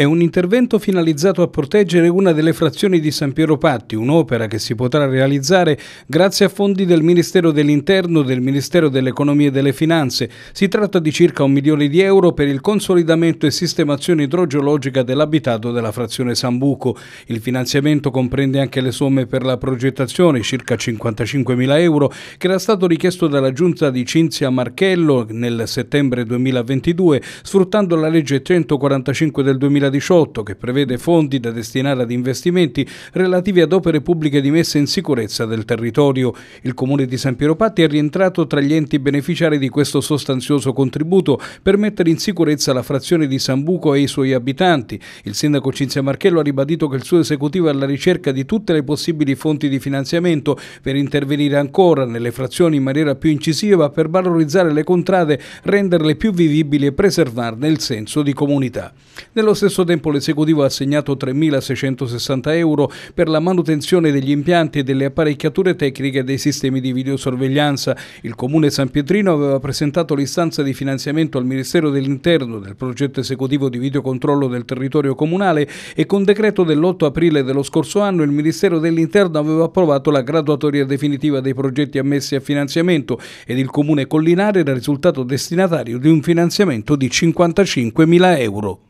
è un intervento finalizzato a proteggere una delle frazioni di San Piero Patti, un'opera che si potrà realizzare grazie a fondi del Ministero dell'Interno, del Ministero dell'Economia e delle Finanze. Si tratta di circa un milione di euro per il consolidamento e sistemazione idrogeologica dell'abitato della frazione Sambuco. Il finanziamento comprende anche le somme per la progettazione, circa 55 mila euro, che era stato richiesto dalla giunta di Cinzia Marchello nel settembre 2022, sfruttando la legge 145 del 2019. 2018 che prevede fondi da destinare ad investimenti relativi ad opere pubbliche di messa in sicurezza del territorio. Il Comune di San Piero Patti è rientrato tra gli enti beneficiari di questo sostanzioso contributo per mettere in sicurezza la frazione di Sambuco e i suoi abitanti. Il sindaco Cinzia Marchello ha ribadito che il suo esecutivo è alla ricerca di tutte le possibili fonti di finanziamento per intervenire ancora nelle frazioni in maniera più incisiva per valorizzare le contrade, renderle più vivibili e preservarne il senso di comunità. Nello stesso stesso tempo l'esecutivo ha assegnato 3.660 euro per la manutenzione degli impianti e delle apparecchiature tecniche dei sistemi di videosorveglianza. Il comune San Pietrino aveva presentato l'istanza di finanziamento al Ministero dell'Interno del progetto esecutivo di videocontrollo del territorio comunale e con decreto dell'8 aprile dello scorso anno il Ministero dell'Interno aveva approvato la graduatoria definitiva dei progetti ammessi a finanziamento ed il comune collinare era risultato destinatario di un finanziamento di 55.000 euro.